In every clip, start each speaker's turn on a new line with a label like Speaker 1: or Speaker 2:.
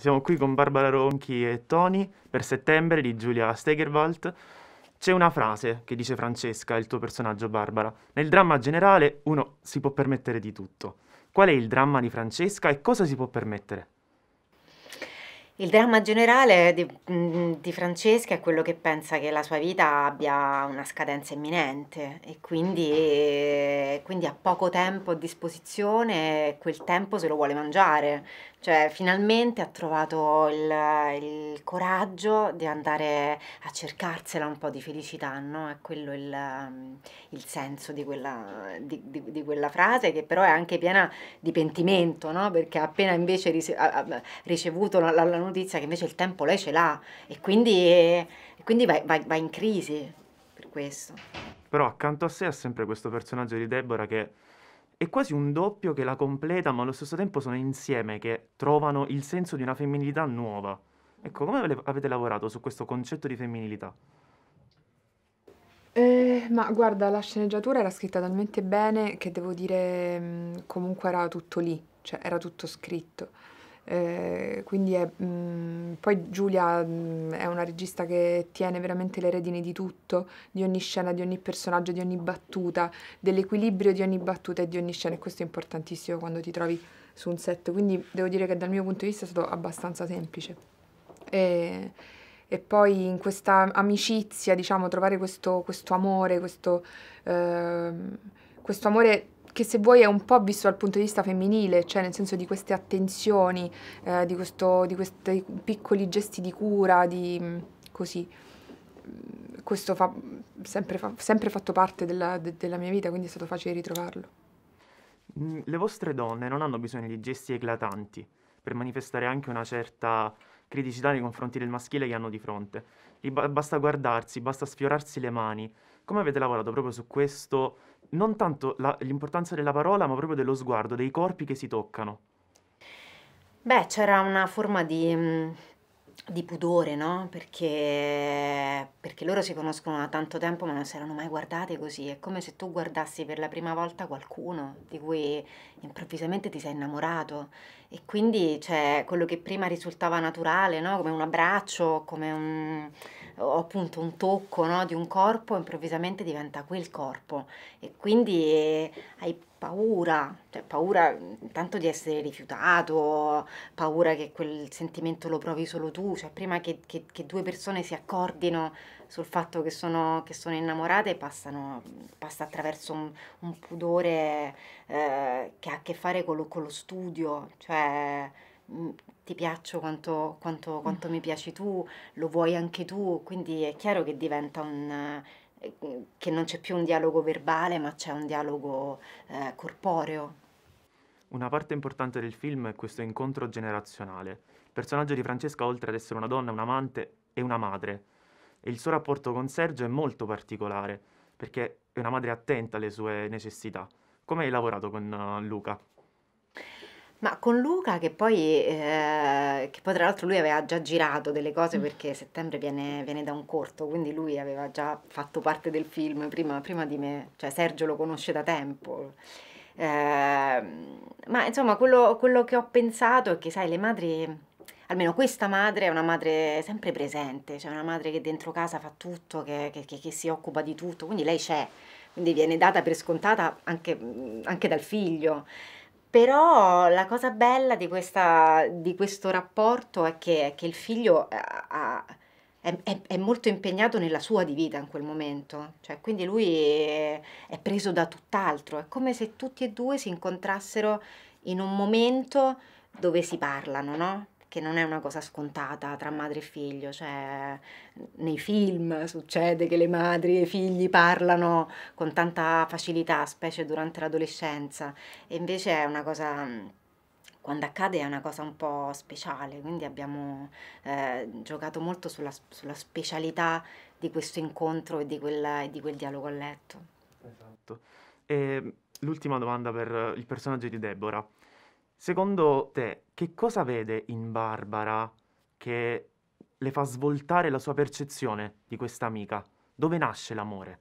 Speaker 1: Siamo qui con Barbara Ronchi e Tony per settembre di Giulia Stegerwald. C'è una frase che dice Francesca, il tuo personaggio Barbara. Nel dramma generale uno si può permettere di tutto. Qual è il dramma di Francesca e cosa si può permettere?
Speaker 2: Il dramma generale di, mm, di, Francesca è quello che pensa che la sua vita abbia una scadenza imminente e quindi, quindi, ha poco tempo a disposizione e quel tempo se lo vuole mangiare. Cioè finalmente ha trovato il, il coraggio di andare a cercarsela un po' di felicità, no? È quello il, mm, il senso di quella, di, di quella, frase che però è anche piena di pentimento, no? Perché appena invece ha ricevuto la, la nudizia che invece il tempo lei ce l'ha e quindi, e quindi va, va, va, in crisi per questo.
Speaker 1: Però accanto a sé ha sempre questo personaggio di Deborah che è quasi un doppio che la completa, ma allo stesso tempo sono insieme che trovano il senso di una femminilità nuova. Ecco, come avete lavorato su questo concetto di femminilità?
Speaker 3: Eh, ma guarda, la sceneggiatura era scritta talmente bene che devo dire mm, comunque era tutto lì, cioè era tutto scritto. Eh, quindi è, mh, mm, poi Giulia mh, mm, è una regista che tiene veramente le redini di tutto, di ogni scena, di ogni personaggio, di ogni battuta, dell'equilibrio di ogni battuta e di ogni scena e questo è importantissimo quando ti trovi su un set, quindi devo dire che dal mio punto di vista è stato abbastanza semplice. E, e poi in questa amicizia, diciamo, trovare questo, questo amore, questo, eh, questo amore che se vuoi è un po' visto dal punto di vista femminile, cioè nel senso di queste attenzioni, eh, di, questo, di, questi piccoli gesti di cura, di mm, così. Mm, questo fa sempre, fa, sempre fatto parte della, de, della mia vita, quindi è stato facile ritrovarlo.
Speaker 1: Mm, le vostre donne non hanno bisogno di gesti eclatanti per manifestare anche una certa criticità nei confronti del maschile che hanno di fronte. Li ba- basta guardarsi, basta sfiorarsi le mani. Come avete lavorato proprio su questo? Non tanto la- l'importanza della parola, ma proprio dello sguardo, dei corpi che si toccano.
Speaker 2: Beh, c'era una forma di... Mh mm, di pudore, no? Perché, perché, loro si conoscono da tanto tempo ma non si erano mai guardate così. È come se tu guardassi per la prima volta qualcuno di cui improvvisamente ti sei innamorato. E quindi cioè, quello che prima risultava naturale, no? Come un abbraccio, come un o appunto un tocco no, di un corpo improvvisamente diventa quel corpo e quindi eh, hai paura, cioè paura tanto di essere rifiutato, paura che quel sentimento lo provi solo tu, cioè prima che, che, che due persone si accordino sul fatto che sono, che sono innamorate passano, passa attraverso un, un pudore eh, che ha a che fare con lo, con lo studio, cioè Mm, ti piaccio quanto, quanto, mm. quanto mi piaci tu, lo vuoi anche tu, quindi è chiaro che diventa un eh, che non c'è più un dialogo verbale, ma c'è un dialogo eh, corporeo.
Speaker 1: Una parte importante del film è questo incontro generazionale. Il personaggio di Francesca, oltre ad essere una donna, un amante, è una madre. E il suo rapporto con Sergio è molto particolare, perché è una madre attenta alle sue necessità. Come hai lavorato con uh, Luca?
Speaker 2: Ma con Luca che poi, eh, che poi tra l'altro lui aveva già girato delle cose mm. perché settembre viene, viene, da un corto, quindi lui aveva già fatto parte del film prima, prima di me, cioè Sergio lo conosce da tempo. Eh, ma insomma quello, quello, che ho pensato è che sai le madri, almeno questa madre è una madre sempre presente, cioè una madre che dentro casa fa tutto, che, che, che si occupa di tutto, quindi lei c'è, quindi viene data per scontata anche, anche dal figlio. Però la cosa bella di, questa, di questo rapporto è che, che il figlio eh, ha, è, è, è, molto impegnato nella sua di vita in quel momento, cioè, quindi lui è, è preso da tutt'altro, è come se tutti e due si incontrassero in un momento dove si parlano, no? che non è una cosa scontata tra madre e figlio, cioè nei film succede che le madri e i figli parlano con tanta facilità, specie durante l'adolescenza, e invece è una cosa quando accade è una cosa un po' speciale, quindi abbiamo eh, giocato molto sulla, sulla, specialità di questo incontro e di quel, di quel dialogo a letto. Esatto.
Speaker 1: E ehm, l'ultima domanda per il personaggio di Deborah. Secondo te, che cosa vede in Barbara che le fa svoltare la sua percezione di questa amica? Dove nasce l'amore?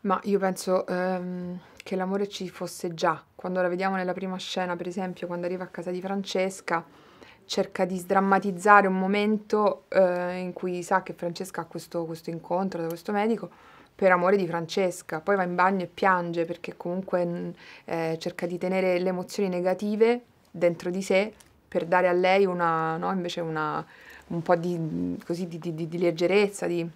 Speaker 3: Ma io penso ehm, che l'amore ci fosse già. Quando la vediamo nella prima scena, per esempio, quando arriva a casa di Francesca, cerca di sdrammatizzare un momento eh, in cui sa che Francesca ha questo, questo incontro da questo medico per amore di Francesca, poi va in bagno e piange perché comunque mm, eh, cerca di tenere le emozioni negative dentro di sé per dare a lei una, no, invece una, un po' di, mm, così, di, di, di leggerezza, di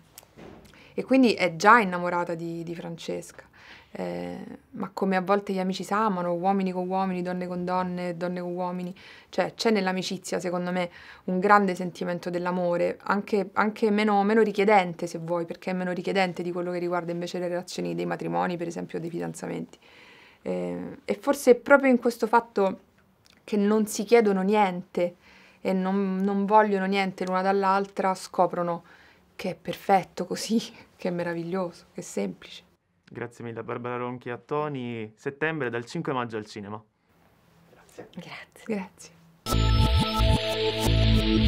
Speaker 3: e quindi è già innamorata di, di Francesca. Eh, ma come a volte gli amici si amano, uomini con uomini, donne con donne, donne con uomini, cioè c'è nell'amicizia secondo me un grande sentimento dell'amore, anche, anche meno, meno, richiedente se vuoi, perché è meno richiedente di quello che riguarda invece le relazioni dei matrimoni, per esempio, dei fidanzamenti. Eh, e forse proprio in questo fatto che non si chiedono niente e non, non vogliono niente l'una dall'altra, scoprono che è perfetto così, che è meraviglioso, che è semplice.
Speaker 1: Grazie mille a Barbara Ronchi e a Toni. Settembre dal 5 maggio al cinema.
Speaker 2: Grazie. Grazie. Grazie.